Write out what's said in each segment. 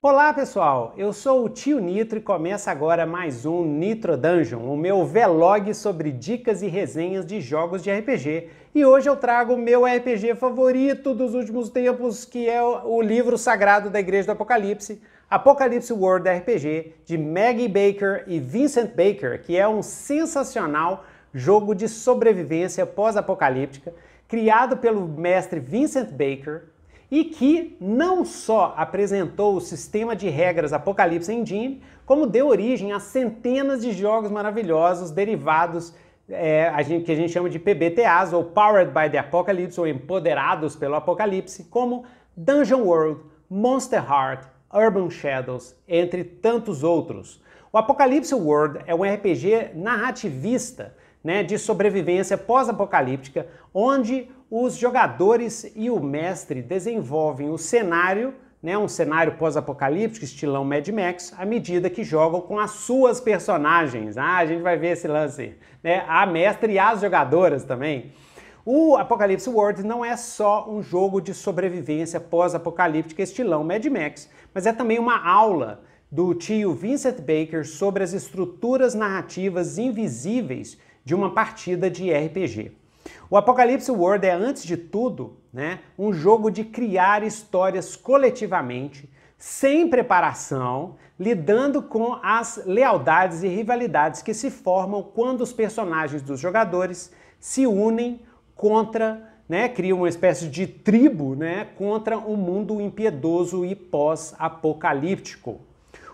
Olá pessoal, eu sou o Tio Nitro e começa agora mais um Nitro Dungeon, o meu vlog sobre dicas e resenhas de jogos de RPG. E hoje eu trago o meu RPG favorito dos últimos tempos, que é o livro sagrado da Igreja do Apocalipse, Apocalipse World RPG, de Maggie Baker e Vincent Baker, que é um sensacional jogo de sobrevivência pós-apocalíptica criado pelo mestre Vincent Baker e que não só apresentou o sistema de regras Apocalipse Engine, como deu origem a centenas de jogos maravilhosos derivados é, a gente, que a gente chama de PBTAs, ou Powered by the Apocalypse, ou Empoderados pelo Apocalipse, como Dungeon World, Monster Heart, Urban Shadows, entre tantos outros. O Apocalipse World é um RPG narrativista né, de sobrevivência pós-apocalíptica, onde os jogadores e o mestre desenvolvem o cenário, né, um cenário pós-apocalíptico, estilão Mad Max, à medida que jogam com as suas personagens. Ah, a gente vai ver esse lance. Né, a mestre e as jogadoras também. O Apocalipse World não é só um jogo de sobrevivência pós-apocalíptica estilão Mad Max, mas é também uma aula do tio Vincent Baker sobre as estruturas narrativas invisíveis de uma partida de RPG. O Apocalipse World é, antes de tudo, né, um jogo de criar histórias coletivamente, sem preparação, lidando com as lealdades e rivalidades que se formam quando os personagens dos jogadores se unem contra, né, cria uma espécie de tribo né, contra um mundo impiedoso e pós-apocalíptico.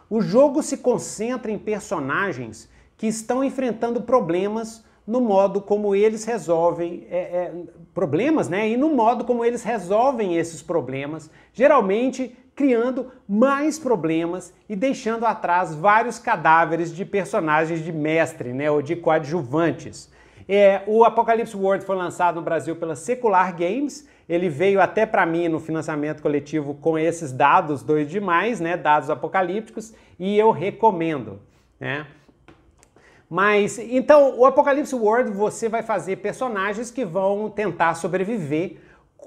O jogo se concentra em personagens que estão enfrentando problemas no modo como eles resolvem é, é, problemas, né? E no modo como eles resolvem esses problemas, geralmente criando mais problemas e deixando atrás vários cadáveres de personagens de mestre, né? Ou de coadjuvantes. É, o Apocalypse World foi lançado no Brasil pela Secular Games. Ele veio até para mim no financiamento coletivo com esses dados dois demais, né? Dados apocalípticos e eu recomendo, né? Mas então, o Apocalipse World você vai fazer personagens que vão tentar sobreviver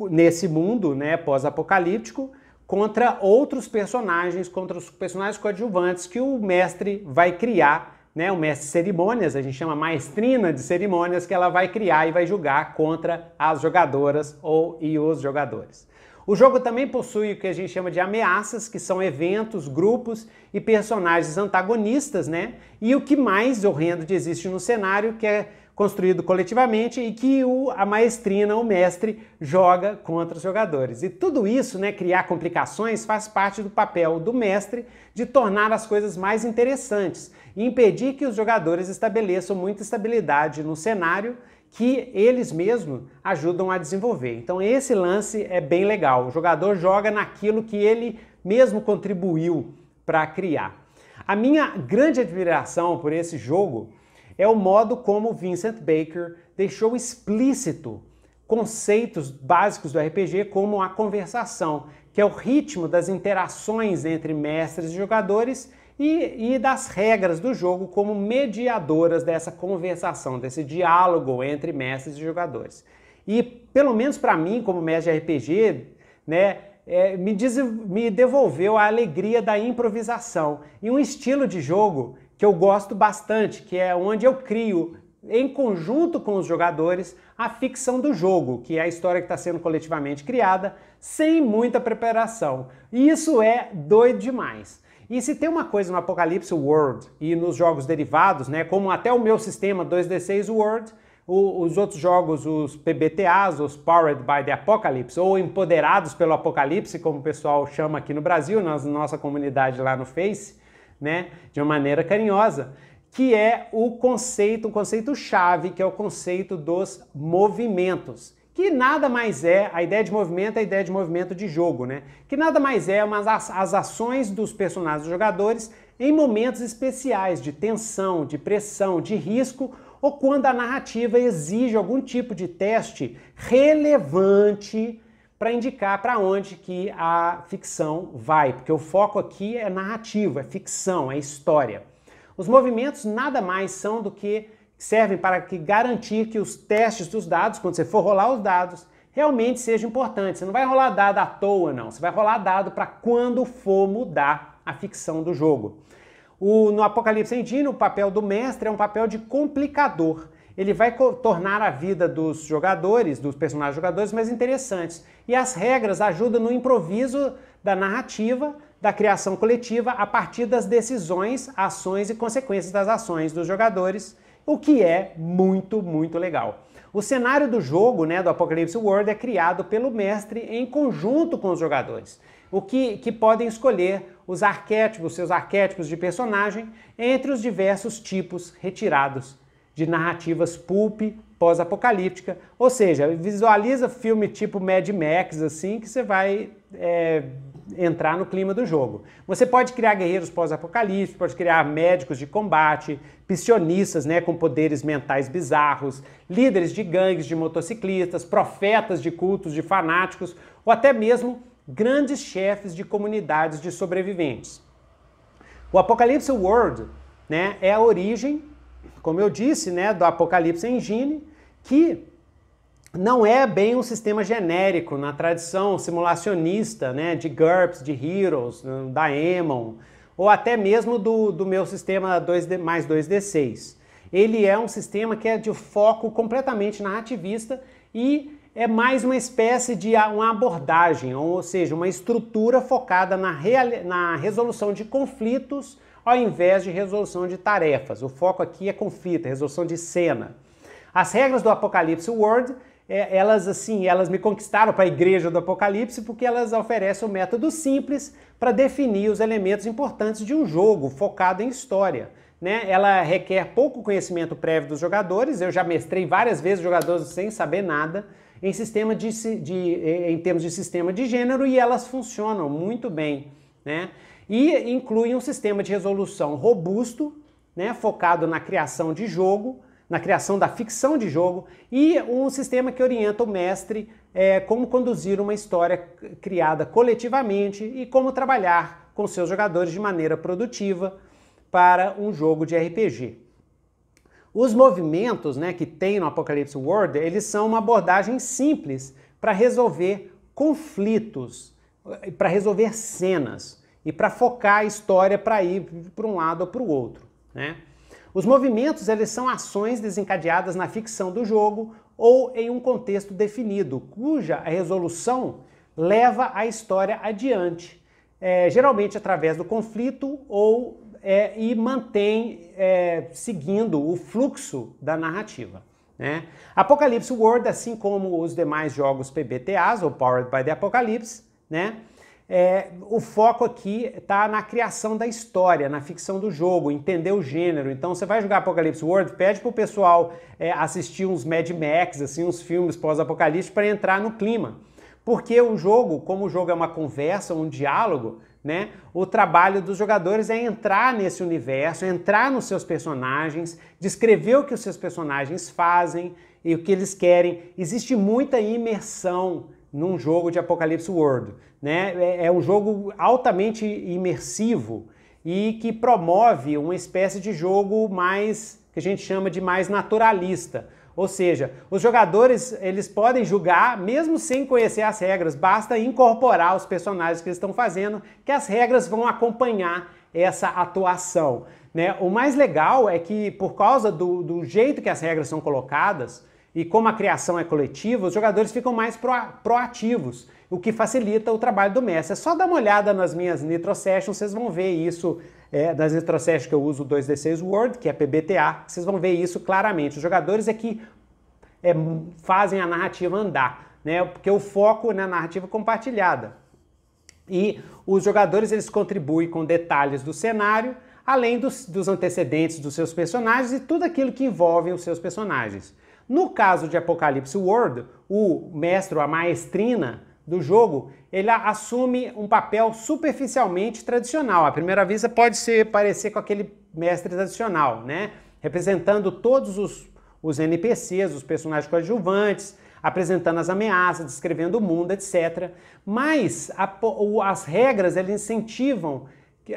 nesse mundo, né, pós-apocalíptico, contra outros personagens, contra os personagens coadjuvantes que o mestre vai criar, né, o mestre de cerimônias, a gente chama maestrina de cerimônias que ela vai criar e vai julgar contra as jogadoras ou e os jogadores. O jogo também possui o que a gente chama de ameaças, que são eventos, grupos e personagens antagonistas, né? E o que mais horrendo existe no cenário, que é construído coletivamente e que o, a maestrina, o mestre, joga contra os jogadores. E tudo isso, né, criar complicações, faz parte do papel do mestre de tornar as coisas mais interessantes e impedir que os jogadores estabeleçam muita estabilidade no cenário que eles mesmos ajudam a desenvolver. Então esse lance é bem legal. O jogador joga naquilo que ele mesmo contribuiu para criar. A minha grande admiração por esse jogo é o modo como Vincent Baker deixou explícito conceitos básicos do RPG como a conversação, que é o ritmo das interações entre mestres e jogadores e, e das regras do jogo como mediadoras dessa conversação, desse diálogo entre mestres e jogadores. E pelo menos para mim, como mestre de RPG, né, é, me, diz, me devolveu a alegria da improvisação e um estilo de jogo que eu gosto bastante, que é onde eu crio em conjunto com os jogadores a ficção do jogo, que é a história que está sendo coletivamente criada, sem muita preparação. E isso é doido demais. E se tem uma coisa no Apocalipse World e nos jogos derivados, né, como até o meu sistema 2D6 World, o, os outros jogos, os PBTAs, os Powered by the Apocalypse, ou Empoderados pelo Apocalipse, como o pessoal chama aqui no Brasil, na nossa comunidade lá no Face, né, de uma maneira carinhosa, que é o conceito, o conceito chave, que é o conceito dos movimentos que nada mais é, a ideia de movimento é a ideia de movimento de jogo, né? Que nada mais é mas as, as ações dos personagens dos jogadores em momentos especiais de tensão, de pressão, de risco ou quando a narrativa exige algum tipo de teste relevante para indicar para onde que a ficção vai, porque o foco aqui é narrativa, é ficção, é história. Os movimentos nada mais são do que servem para que garantir que os testes dos dados, quando você for rolar os dados, realmente sejam importantes. Você não vai rolar dado à toa, não. Você vai rolar dado para quando for mudar a ficção do jogo. O, no Apocalipse Endino, o papel do mestre é um papel de complicador. Ele vai tornar a vida dos jogadores, dos personagens jogadores, mais interessantes. E as regras ajudam no improviso da narrativa, da criação coletiva, a partir das decisões, ações e consequências das ações dos jogadores o que é muito, muito legal. O cenário do jogo, né, do Apocalypse World, é criado pelo mestre em conjunto com os jogadores, o que, que podem escolher os arquétipos, seus arquétipos de personagem, entre os diversos tipos retirados de narrativas pulp pós-apocalíptica, ou seja, visualiza filme tipo Mad Max, assim, que você vai é, entrar no clima do jogo. Você pode criar guerreiros pós-apocalípticos, pode criar médicos de combate, psionistas né, com poderes mentais bizarros, líderes de gangues de motociclistas, profetas de cultos de fanáticos ou até mesmo grandes chefes de comunidades de sobreviventes. O Apocalipse World né, é a origem, como eu disse, né, do Apocalipse Engine, que não é bem um sistema genérico na tradição simulacionista, né, de GURPS, de Heroes, hum, da Emon, ou até mesmo do, do meu sistema 2D, mais 2D6. Ele é um sistema que é de foco completamente narrativista e é mais uma espécie de uma abordagem, ou seja, uma estrutura focada na, real, na resolução de conflitos ao invés de resolução de tarefas. O foco aqui é conflito, é resolução de cena. As regras do Apocalipse World é, elas assim, elas me conquistaram para a igreja do Apocalipse porque elas oferecem um método simples para definir os elementos importantes de um jogo focado em história. Né? Ela requer pouco conhecimento prévio dos jogadores. Eu já mestrei várias vezes jogadores sem saber nada em sistema de, de em termos de sistema de gênero e elas funcionam muito bem, né? E inclui um sistema de resolução robusto, né? Focado na criação de jogo na criação da ficção de jogo e um sistema que orienta o mestre é, como conduzir uma história criada coletivamente e como trabalhar com seus jogadores de maneira produtiva para um jogo de RPG. Os movimentos né, que tem no Apocalypse World, eles são uma abordagem simples para resolver conflitos, para resolver cenas e para focar a história para ir para um lado ou para o outro. Né? Os movimentos eles são ações desencadeadas na ficção do jogo ou em um contexto definido, cuja resolução leva a história adiante, é, geralmente através do conflito ou é, e mantém é, seguindo o fluxo da narrativa. Né? Apocalypse World, assim como os demais jogos PBTAs ou Powered by the Apocalypse, né? é, o foco aqui está na criação da história, na ficção do jogo, entender o gênero. Então você vai jogar Apocalypse World, pede pro pessoal é, assistir uns Mad Max, assim, uns filmes pós-apocalípticos para entrar no clima. Porque o jogo, como o jogo é uma conversa, um diálogo, né? O trabalho dos jogadores é entrar nesse universo, entrar nos seus personagens, descrever o que os seus personagens fazem e o que eles querem. Existe muita imersão num jogo de Apocalipse World. Né? É, é um jogo altamente imersivo e que promove uma espécie de jogo mais que a gente chama de mais naturalista. Ou seja, os jogadores eles podem julgar mesmo sem conhecer as regras, basta incorporar os personagens que eles estão fazendo, que as regras vão acompanhar essa atuação. Né? O mais legal é que, por causa do, do jeito que as regras são colocadas, e como a criação é coletiva, os jogadores ficam mais pro, proativos, o que facilita o trabalho do mestre. É só dar uma olhada nas minhas Nitro Sessions, vocês vão ver isso, é, nas Nitro Sessions que eu uso o 2D6 Word, que é PBTA, vocês vão ver isso claramente. Os jogadores é que é, fazem a narrativa andar, né? porque o foco é na narrativa compartilhada. E os jogadores eles contribuem com detalhes do cenário, além dos, dos antecedentes dos seus personagens e tudo aquilo que envolve os seus personagens. No caso de Apocalipse World, o mestre, a maestrina do jogo, ele assume um papel superficialmente tradicional. À primeira vista pode se parecer com aquele mestre tradicional, né? Representando todos os, os NPCs, os personagens coadjuvantes, apresentando as ameaças, descrevendo o mundo, etc. Mas a, o, as regras elas incentivam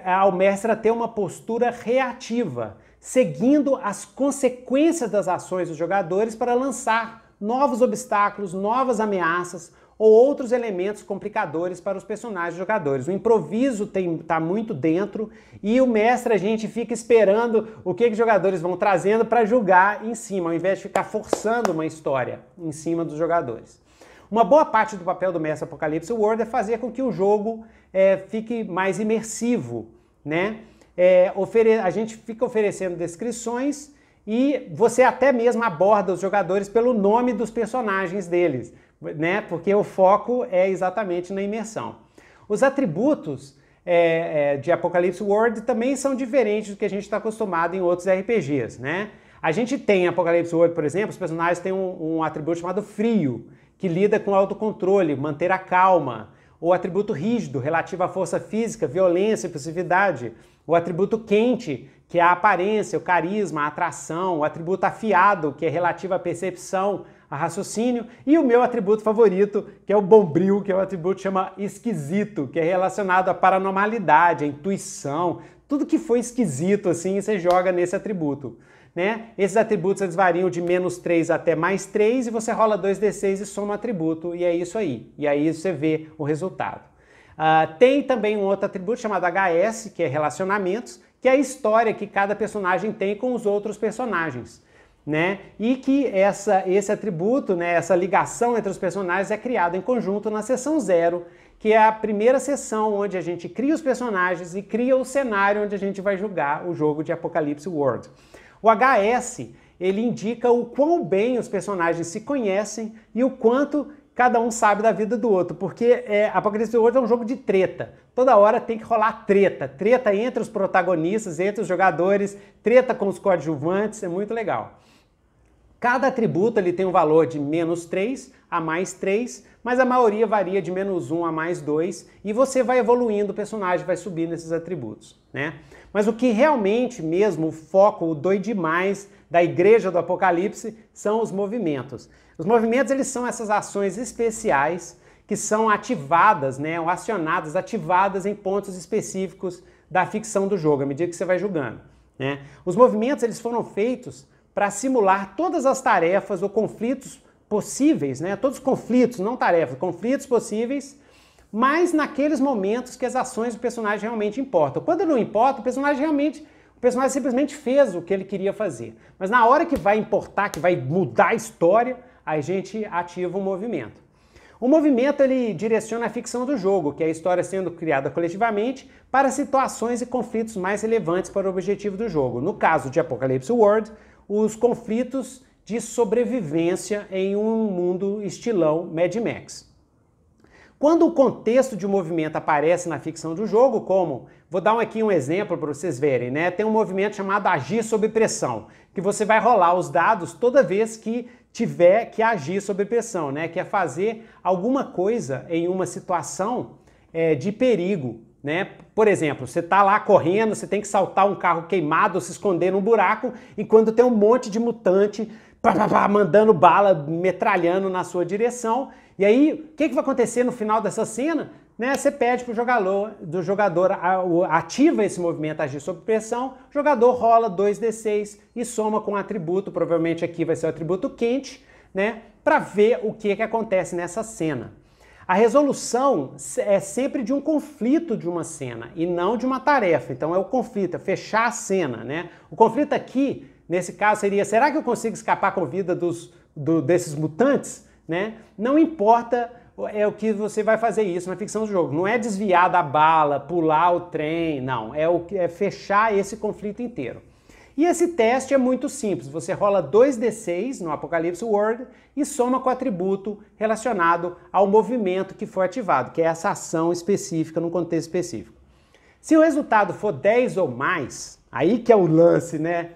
ao mestre a ter uma postura reativa seguindo as consequências das ações dos jogadores para lançar novos obstáculos, novas ameaças ou outros elementos complicadores para os personagens jogadores. O improviso está muito dentro e o mestre a gente fica esperando o que, que os jogadores vão trazendo para julgar em cima, ao invés de ficar forçando uma história em cima dos jogadores. Uma boa parte do papel do mestre Apocalipse World é fazer com que o jogo é, fique mais imersivo, né? é, a gente fica oferecendo descrições e você até mesmo aborda os jogadores pelo nome dos personagens deles, né? Porque o foco é exatamente na imersão. Os atributos é, é, de Apocalypse World também são diferentes do que a gente está acostumado em outros RPGs, né? A gente tem Apocalipse Apocalypse World, por exemplo, os personagens têm um, um atributo chamado frio, que lida com autocontrole, manter a calma, ou atributo rígido, relativo à força física, violência, impulsividade, o atributo quente, que é a aparência, o carisma, a atração, o atributo afiado, que é relativo à percepção, a raciocínio, e o meu atributo favorito, que é o bombril, que é o atributo que chama esquisito, que é relacionado à paranormalidade, à intuição, tudo que foi esquisito assim, você joga nesse atributo. Né? Esses atributos eles variam de menos 3 até mais 3 e você rola 2d6 e soma o atributo, e é isso aí. E aí você vê o resultado. Uh, tem também um outro atributo chamado HS, que é relacionamentos, que é a história que cada personagem tem com os outros personagens. Né? E que essa, esse atributo, né, essa ligação entre os personagens é criado em conjunto na sessão zero, que é a primeira sessão onde a gente cria os personagens e cria o cenário onde a gente vai jogar o jogo de Apocalipse World. O HS ele indica o quão bem os personagens se conhecem e o quanto cada um sabe da vida do outro, porque é, Apocalipse hoje é um jogo de treta. Toda hora tem que rolar treta, treta entre os protagonistas, entre os jogadores, treta com os coadjuvantes, é muito legal. Cada atributo ele tem um valor de menos 3 a mais 3, mas a maioria varia de menos 1 a mais 2 e você vai evoluindo, o personagem vai subindo esses atributos, né? Mas o que realmente mesmo o foco, o doi demais da igreja do Apocalipse são os movimentos. Os movimentos eles são essas ações especiais que são ativadas, né, ou acionadas, ativadas em pontos específicos da ficção do jogo, à medida que você vai jogando, né? Os movimentos eles foram feitos para simular todas as tarefas ou conflitos possíveis, né? todos os conflitos, não tarefas, conflitos possíveis, mas naqueles momentos que as ações do personagem realmente importam. Quando não importa, o personagem realmente, o personagem simplesmente fez o que ele queria fazer. Mas na hora que vai importar, que vai mudar a história, a gente ativa o movimento. O movimento ele direciona a ficção do jogo, que é a história sendo criada coletivamente para situações e conflitos mais relevantes para o objetivo do jogo. No caso de Apocalypse World, os conflitos de sobrevivência em um mundo estilão Mad Max. Quando o contexto de um movimento aparece na ficção do jogo, como vou dar aqui um exemplo para vocês verem, né? Tem um movimento chamado agir sob pressão, que você vai rolar os dados toda vez que tiver que agir sob pressão, né? Que é fazer alguma coisa em uma situação é, de perigo. Né? Por exemplo, você está lá correndo, você tem que saltar um carro queimado, ou se esconder num buraco, enquanto tem um monte de mutante pá, pá, pá, mandando bala, metralhando na sua direção. E aí, o que, que vai acontecer no final dessa cena? Né? Você pede para o jogador, do jogador ativa esse movimento agir sob pressão, o jogador rola 2d6 e soma com um atributo, provavelmente aqui vai ser o atributo quente, né? para ver o que, que acontece nessa cena. A resolução é sempre de um conflito de uma cena e não de uma tarefa. Então é o conflito, é fechar a cena, né? O conflito aqui, nesse caso, seria: será que eu consigo escapar com vida dos, do, desses mutantes? Né? Não importa é o que você vai fazer isso na ficção do jogo. Não é desviar da bala, pular o trem, não. É, o, é fechar esse conflito inteiro. E esse teste é muito simples. Você rola 2d6 no Apocalipse Word e soma com o atributo relacionado ao movimento que foi ativado, que é essa ação específica no contexto específico. Se o resultado for 10 ou mais, aí que é o lance, né?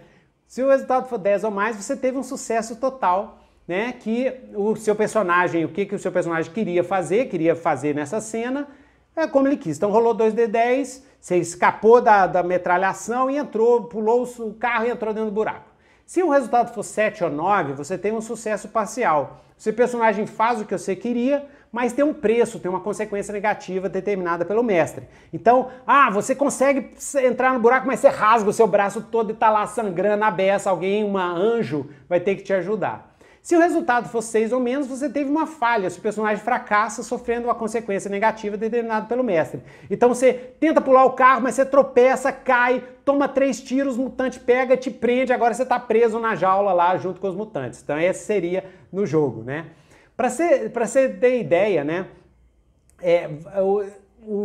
Se o resultado for 10 ou mais, você teve um sucesso total, né? Que o seu personagem, o que, que o seu personagem queria fazer, queria fazer nessa cena, é como ele quis. Então rolou 2d10 você escapou da, da metralhação e entrou, pulou o carro e entrou dentro do buraco. Se o resultado for 7 ou 9, você tem um sucesso parcial. O seu personagem faz o que você queria, mas tem um preço, tem uma consequência negativa determinada pelo mestre. Então, ah, você consegue entrar no buraco, mas você rasga o seu braço todo e tá lá sangrando a beça, alguém, uma anjo, vai ter que te ajudar. Se o resultado for 6 ou menos, você teve uma falha, se o personagem fracassa sofrendo uma consequência negativa determinada pelo mestre. Então você tenta pular o carro, mas você tropeça, cai, toma três tiros, o mutante pega, te prende, agora você está preso na jaula lá junto com os mutantes. Então esse seria no jogo, né? Para você ter ideia, né? É, o,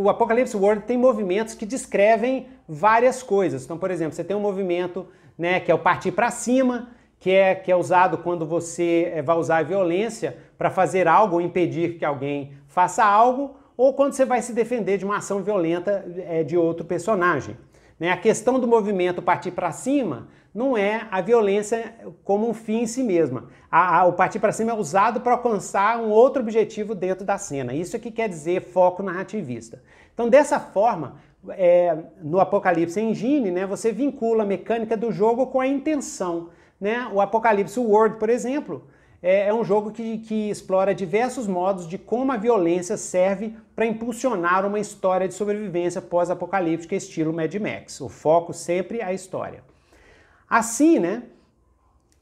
o Apocalypse World tem movimentos que descrevem várias coisas. Então, por exemplo, você tem um movimento né, que é o partir para cima, que é, que é usado quando você eh, vai usar a violência para fazer algo ou impedir que alguém faça algo, ou quando você vai se defender de uma ação violenta é, de outro personagem. Né? A questão do movimento partir para cima não é a violência como um fim em si mesma. A, a, o partir para cima é usado para alcançar um outro objetivo dentro da cena. Isso é que quer dizer foco narrativista. Então, dessa forma, é, no Apocalipse Engine, né, você vincula a mecânica do jogo com a intenção. Né? O Apocalipse World, por exemplo, é, é, um jogo que, que explora diversos modos de como a violência serve para impulsionar uma história de sobrevivência pós-apocalíptica estilo Mad Max. O foco sempre é a história. Assim, né,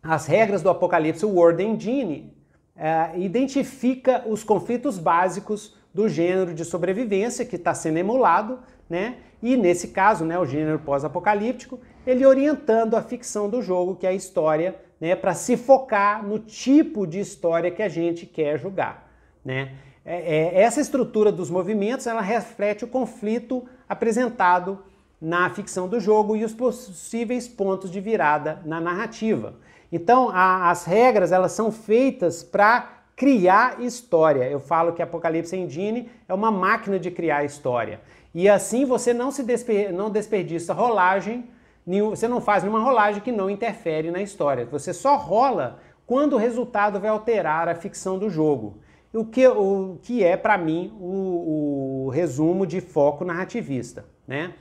as regras do Apocalipse World Engine uh, identifica os conflitos básicos do gênero de sobrevivência que está sendo emulado, né? E nesse caso, né, o gênero pós-apocalíptico, ele orientando a ficção do jogo, que é a história, né, para se focar no tipo de história que a gente quer jogar, né? É, é, essa estrutura dos movimentos, ela reflete o conflito apresentado na ficção do jogo e os possíveis pontos de virada na narrativa. Então, a, as regras, elas são feitas para criar história. Eu falo que Apocalipse Engine é uma máquina de criar história. E assim você não se desper... não desperdiça rolagem você não faz nenhuma rolagem que não interfere na história. Você só rola quando o resultado vai alterar a ficção do jogo. O que, o, que é, para mim, o, o resumo de foco narrativista. Né?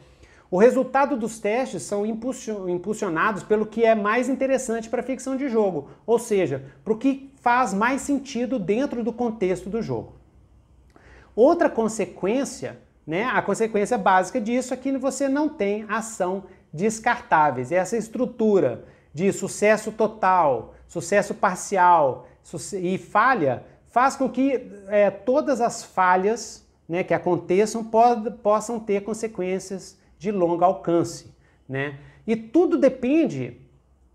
O resultado dos testes são impulsionados pelo que é mais interessante para a ficção de jogo, ou seja, para o que faz mais sentido dentro do contexto do jogo. Outra consequência, né, a consequência básica disso é que você não tem ação descartáveis. E essa estrutura de sucesso total, sucesso parcial e falha faz com que é, todas as falhas né, que aconteçam pod, possam ter consequências de longo alcance. Né? E tudo depende,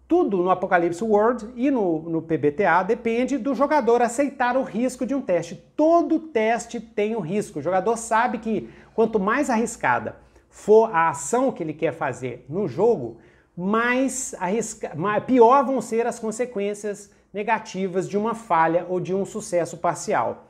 tudo no Apocalipse World e no, no PBTA depende do jogador aceitar o risco de um teste. Todo teste tem um risco. O jogador sabe que quanto mais arriscada for a ação que ele quer fazer no jogo, mais, arrisca... pior vão ser as consequências negativas de uma falha ou de um sucesso parcial.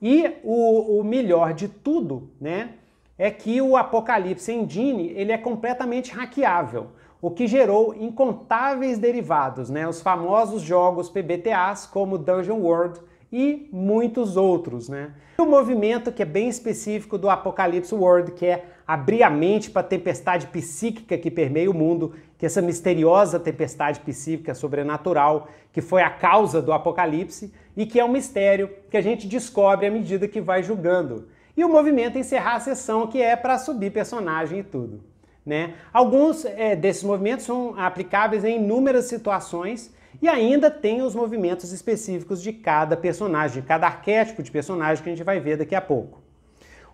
E o, o melhor de tudo, né, é que o Apocalipse Engine ele é completamente hackeável, o que gerou incontáveis derivados, né, os famosos jogos PBTAs como Dungeon World, e muitos outros, né? E movimento que é bem específico do Apocalipse World, que é abrir a mente para a tempestade psíquica que permeia o mundo, que é essa misteriosa tempestade psíquica sobrenatural que foi a causa do Apocalipse e que é um mistério que a gente descobre à medida que vai julgando. E o movimento é encerrar a sessão, que é para subir personagem e tudo. Né? Alguns é, desses movimentos são aplicáveis em inúmeras situações e ainda tem os movimentos específicos de cada personagem, de cada arquétipo de personagem que a gente vai ver daqui a pouco.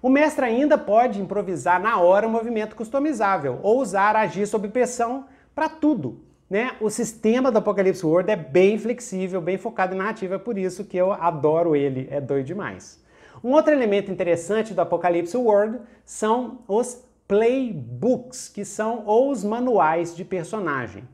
O mestre ainda pode improvisar na hora um movimento customizável ou usar agir sob pressão para tudo. Né? O sistema do Apocalypse World é bem flexível, bem focado em narrativa, é por isso que eu adoro ele, é doido demais. Um outro elemento interessante do Apocalypse World são os playbooks, que são os manuais de personagem.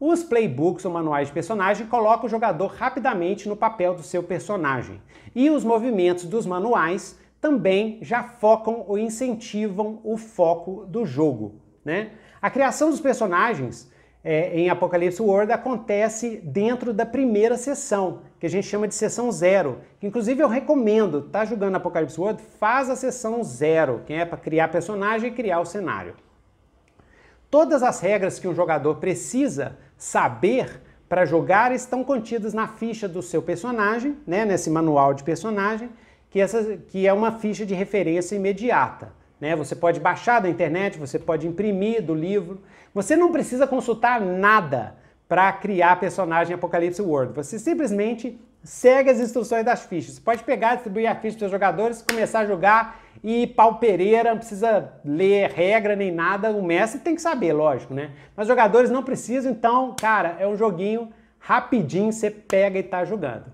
Os playbooks ou manuais de personagem colocam o jogador rapidamente no papel do seu personagem. E os movimentos dos manuais também já focam ou incentivam o foco do jogo. Né? A criação dos personagens é, em Apocalipse World acontece dentro da primeira sessão, que a gente chama de sessão zero. Inclusive eu recomendo, tá jogando Apocalipse World, faz a sessão zero, que é para criar personagem e criar o cenário. Todas as regras que um jogador precisa saber para jogar estão contidas na ficha do seu personagem, né, nesse manual de personagem, que, essa, que é uma ficha de referência imediata. Né? Você pode baixar da internet, você pode imprimir do livro. Você não precisa consultar nada para criar personagem Apocalipse World. Você simplesmente segue as instruções das fichas. Você pode pegar, distribuir a ficha para os jogadores, começar a jogar e Paulo Pereira não precisa ler regra nem nada, o Messi tem que saber, lógico, né? Mas jogadores não precisam, então, cara, é um joguinho rapidinho, você pega e tá jogando,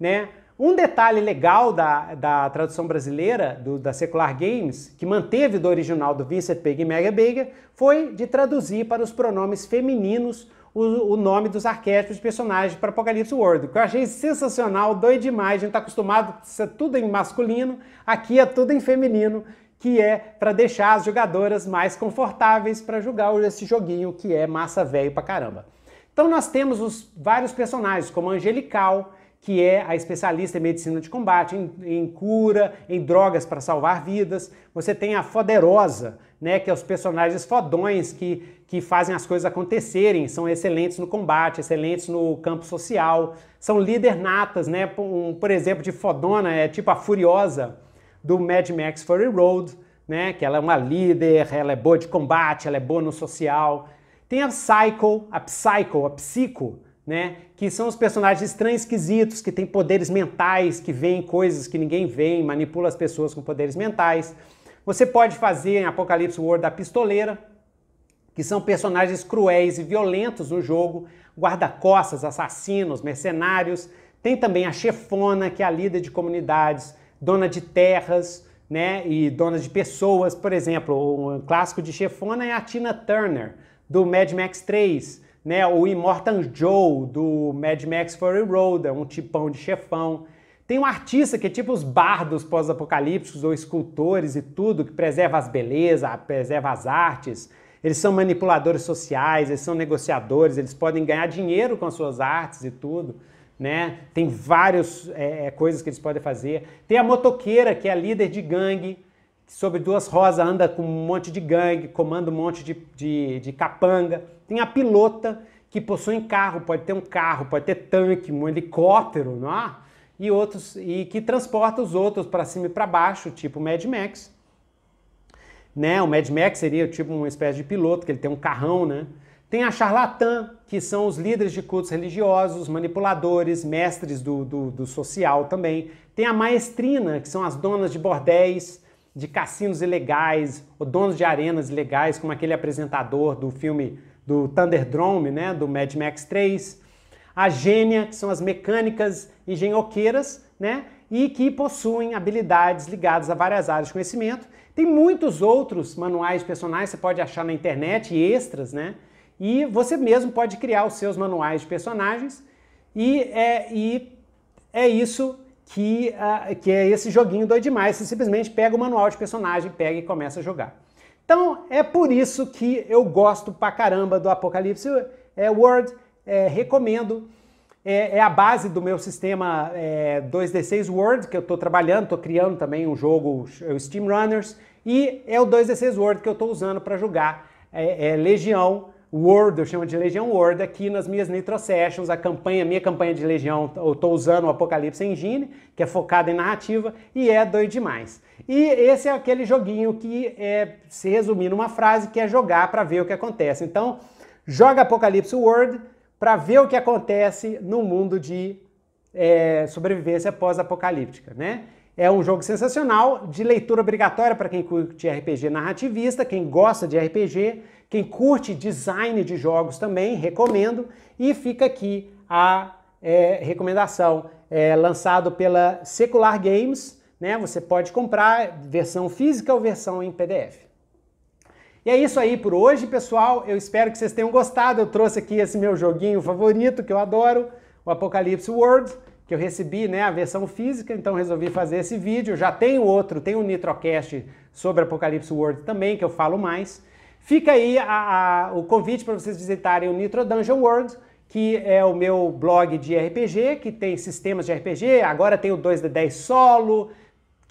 né? Um detalhe legal da, da tradução brasileira, do, da Secular Games, que manteve do original do Vincent Peggy Mega Baker, foi de traduzir para os pronomes femininos o, o nome dos arquétipos de personagens para Apocalipse World, que eu achei sensacional, doido demais. A gente está acostumado a ser tudo em masculino, aqui é tudo em feminino, que é para deixar as jogadoras mais confortáveis para jogar esse joguinho que é massa velho pra caramba. Então nós temos os vários personagens, como Angelical, que é a especialista em medicina de combate, em, em cura, em drogas para salvar vidas. Você tem a Foderosa, né? Que é os personagens fodões que, que fazem as coisas acontecerem, são excelentes no combate, excelentes no campo social, são líder natas, né? Um, por exemplo, de fodona é tipo a Furiosa do Mad Max Fury Road, né? Que ela é uma líder, ela é boa de combate, ela é boa no social. Tem a Psycho, a Psycho, a Psico, né? Que são os personagens estranhos, esquisitos, que têm poderes mentais, que veem coisas que ninguém vê, manipula as pessoas com poderes mentais. Você pode fazer em Apocalipse World a pistoleira, que são personagens cruéis e violentos no jogo, guarda-costas, assassinos, mercenários. Tem também a chefona, que é a líder de comunidades, dona de terras, né, e dona de pessoas. Por exemplo, um clássico de chefona é a Tina Turner, do Mad Max 3, né, o Immortan Joe, do Mad Max Fury Road, é um tipão de chefão. Tem um artista que é tipo os bardos pós-apocalípticos ou escultores e tudo, que preserva as belezas, preserva as artes. Eles são manipuladores sociais, eles são negociadores, eles podem ganhar dinheiro com as suas artes e tudo. Né? Tem várias é, é, coisas que eles podem fazer. Tem a motoqueira, que é a líder de gangue, que sobre duas rosas anda com um monte de gangue, comanda um monte de, de, de capanga. Tem a pilota, que possui um carro, pode ter um carro, pode ter tanque, um helicóptero, não é? e outros e que transporta os outros para cima e para baixo, tipo o Mad Max. Né? O Mad Max seria tipo uma espécie de piloto, que ele tem um carrão, né? Tem a charlatã, que são os líderes de cultos religiosos, manipuladores, mestres do, do, do social também. Tem a maestrina, que são as donas de bordéis, de cassinos ilegais, ou donos de arenas ilegais, como aquele apresentador do filme do Thunderdrome, né, do Mad Max 3 a gênia, que são as mecânicas engenhoqueiras, né? E que possuem habilidades ligadas a várias áreas de conhecimento. Tem muitos outros manuais de personagens, você pode achar na internet, extras, né? E você mesmo pode criar os seus manuais de personagens. E é, e é isso que, uh, que é esse joguinho doido demais. Você simplesmente pega o manual de personagem, pega e começa a jogar. Então é por isso que eu gosto pra caramba do Apocalipse é World é, recomendo. É, é, a base do meu sistema 2D6 é, Word, que eu estou trabalhando, estou criando também um jogo, é o Steam Runners, e é o 2D6 Word que eu estou usando para jogar é, Legião word eu chamo de Legião word aqui nas minhas Nitro Sessions, a campanha, minha campanha de Legião, eu tô usando o Apocalipse Engine, que é focado em narrativa, e é doido demais. E esse é aquele joguinho que é, se resumir numa frase, que é jogar para ver o que acontece. Então, joga Apocalipse word para ver o que acontece no mundo de é, sobrevivência pós-apocalíptica, né? É um jogo sensacional, de leitura obrigatória para quem curte RPG narrativista, quem gosta de RPG, quem curte design de jogos também, recomendo. E fica aqui a é, recomendação, é, lançado pela Secular Games, né? Você pode comprar versão física ou versão em PDF. E é isso aí por hoje, pessoal. Eu espero que vocês tenham gostado. Eu trouxe aqui esse meu joguinho favorito que eu adoro, o Apocalipse World, que eu recebi, né, a versão física, então resolvi fazer esse vídeo. Já tem outro, tem um Nitrocast sobre Apocalipse World também, que eu falo mais. Fica aí a, a, o convite para vocês visitarem o Nitro Dungeon World, que é o meu blog de RPG, que tem sistemas de RPG, agora tem o 2D10 solo,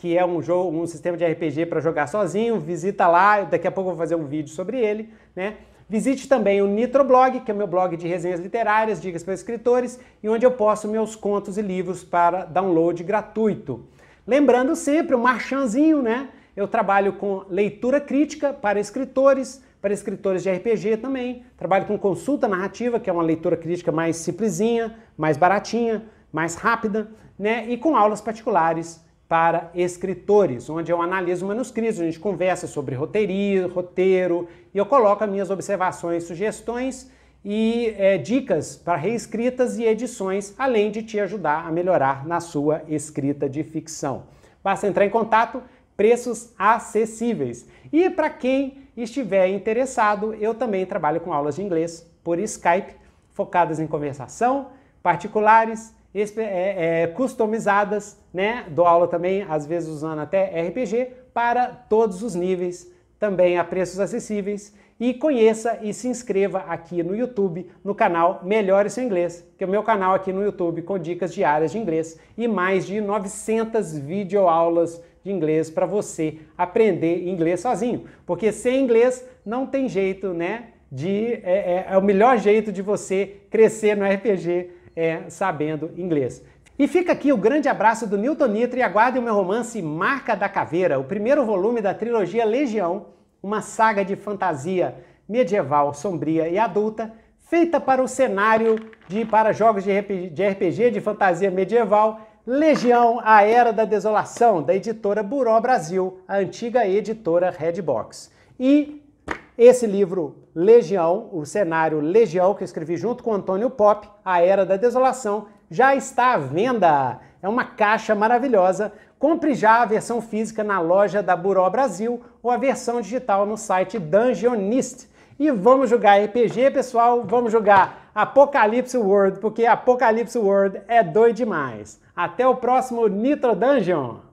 que é um jogo, um sistema de RPG para jogar sozinho. Visita lá, daqui a pouco eu vou fazer um vídeo sobre ele, né? Visite também o Nitroblog, que é meu blog de resenhas literárias, dicas para escritores, e onde eu posto meus contos e livros para download gratuito. Lembrando sempre, o um marchanzinho, né? Eu trabalho com leitura crítica para escritores, para escritores de RPG também. Trabalho com consulta narrativa, que é uma leitura crítica mais simplesinha, mais baratinha, mais rápida, né? E com aulas particulares para escritores, onde eu analiso manuscritos, a gente conversa sobre roteiro, roteiro e eu coloco minhas observações, sugestões e é, dicas para reescritas e edições, além de te ajudar a melhorar na sua escrita de ficção. Basta entrar em contato, preços acessíveis. E para quem estiver interessado, eu também trabalho com aulas de inglês por Skype, focadas em conversação, particulares é, é, customizadas, né? Dou aula também, às vezes usando até RPG, para todos os níveis, também a preços acessíveis. E conheça e se inscreva aqui no YouTube, no canal Melhore Seu Inglês, que é o meu canal aqui no YouTube com dicas diárias de inglês e mais de 900 videoaulas de inglês para você aprender inglês sozinho. Porque sem inglês não tem jeito, né? De, é, é, é o melhor jeito de você crescer no RPG é sabendo inglês. E fica aqui o grande abraço do Newton Nitro e aguarde o meu romance Marca da Caveira, o primeiro volume da trilogia Legião, uma saga de fantasia medieval, sombria e adulta, feita para o cenário de para jogos de RPG de fantasia medieval Legião, a Era da Desolação, da editora Buró Brasil, a antiga editora Redbox. E esse livro, Legião, o cenário Legião, que eu escrevi junto com Antônio Pop, A Era da Desolação, já está à venda. É uma caixa maravilhosa. Compre já a versão física na loja da Buró Brasil ou a versão digital no site Dungeonist. E vamos jogar RPG, pessoal. Vamos jogar Apocalipse World, porque Apocalipse World é doido demais. Até o próximo Nitro Dungeon!